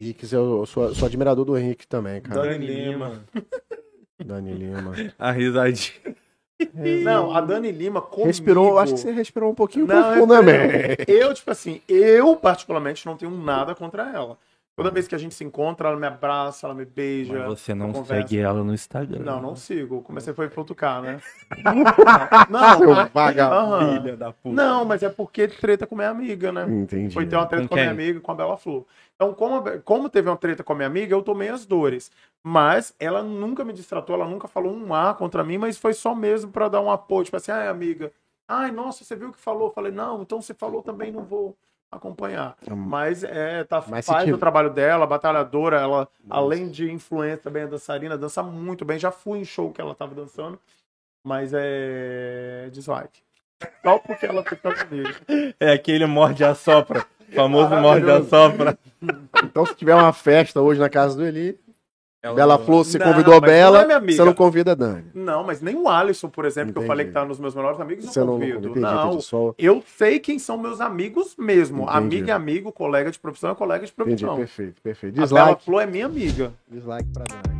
Henrique, eu sou, sou, admirador do Henrique também, cara. Dani Lima. Dani Lima. A risadinha. É. Não, a Dani Lima comigo... Respirou, acho que você respirou um pouquinho não, profundamente. Eu, né, eu, tipo assim, eu particularmente não tenho nada contra ela. Toda vez que a gente se encontra, ela me abraça, ela me beija. Mas você não segue ela no Instagram. Não, não sigo. Comecei foi futucar, né? não, Seu mas... uhum. da puta. Não, mas é porque treta com minha amiga, né? Entendi. Foi ter uma treta com, com minha amiga, com a Bela Flor. Então, como, como teve uma treta com a minha amiga, eu tomei as dores. Mas ela nunca me distratou, ela nunca falou um A contra mim, mas foi só mesmo para dar um apoio. Tipo assim, ai, amiga, ai, nossa, você viu o que falou? falei, não, então você falou também, não vou acompanhar. É mas é, tá, Mas faz o trabalho dela, batalhadora, ela, Nossa. além de influência, também é dançarina, dança muito bem. Já fui em show que ela tava dançando, mas é dislike. Só porque ela fica comigo. É aquele morde a sopra. famoso morde a sopra. Então, se tiver uma festa hoje na casa do Eli, ela... Bela Flor, você convidou a Bela, não é você não convida a Dani. Não, mas nem o Alisson, por exemplo, Entendi. que eu falei que tá nos meus melhores amigos, não você convido. Não, entendi, não. Entendi, só... eu sei quem são meus amigos mesmo. Entendi. Amigo e amigo, colega de profissão é colega de profissão. Entendi, perfeito, perfeito. Dislike. A Bela Flor é minha amiga. Dislike pra Dani.